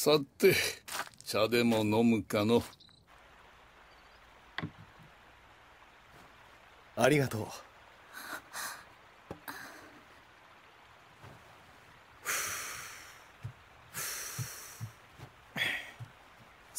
さて茶でも飲むかのありがとう